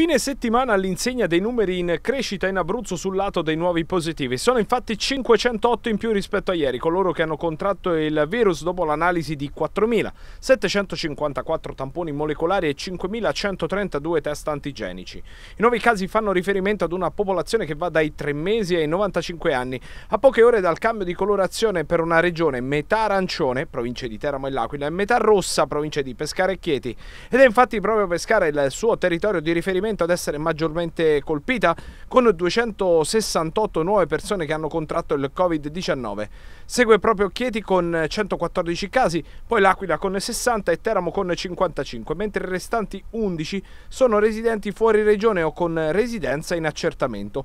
Fine settimana all'insegna dei numeri in crescita in Abruzzo sul lato dei nuovi positivi. Sono infatti 508 in più rispetto a ieri coloro che hanno contratto il virus dopo l'analisi di 4.754 tamponi molecolari e 5.132 test antigenici. I nuovi casi fanno riferimento ad una popolazione che va dai 3 mesi ai 95 anni, a poche ore dal cambio di colorazione per una regione metà arancione, provincia di Teramo e L'Aquila, e metà rossa, provincia di Pescara e Chieti. Ed è infatti proprio Pescara il suo territorio di riferimento sicuramente ad essere maggiormente colpita, con 268 nuove persone che hanno contratto il Covid-19. Segue proprio Chieti con 114 casi, poi l'Aquila con 60 e Teramo con 55, mentre i restanti 11 sono residenti fuori regione o con residenza in accertamento.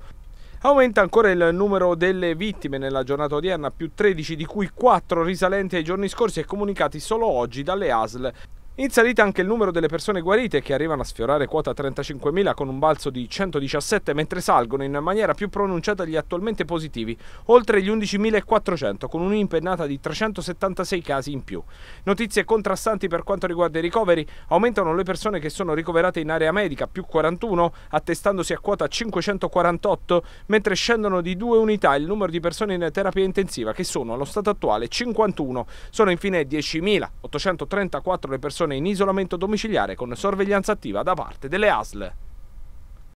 Aumenta ancora il numero delle vittime nella giornata odierna, più 13, di cui 4 risalenti ai giorni scorsi e comunicati solo oggi dalle ASL. In salita anche il numero delle persone guarite che arrivano a sfiorare quota 35.000 con un balzo di 117 mentre salgono in maniera più pronunciata gli attualmente positivi, oltre gli 11.400 con un'impennata di 376 casi in più. Notizie contrastanti per quanto riguarda i ricoveri, aumentano le persone che sono ricoverate in area medica più 41 attestandosi a quota 548 mentre scendono di due unità il numero di persone in terapia intensiva che sono allo stato attuale 51. Sono infine 10.834 le persone persone in isolamento domiciliare con sorveglianza attiva da parte delle ASL.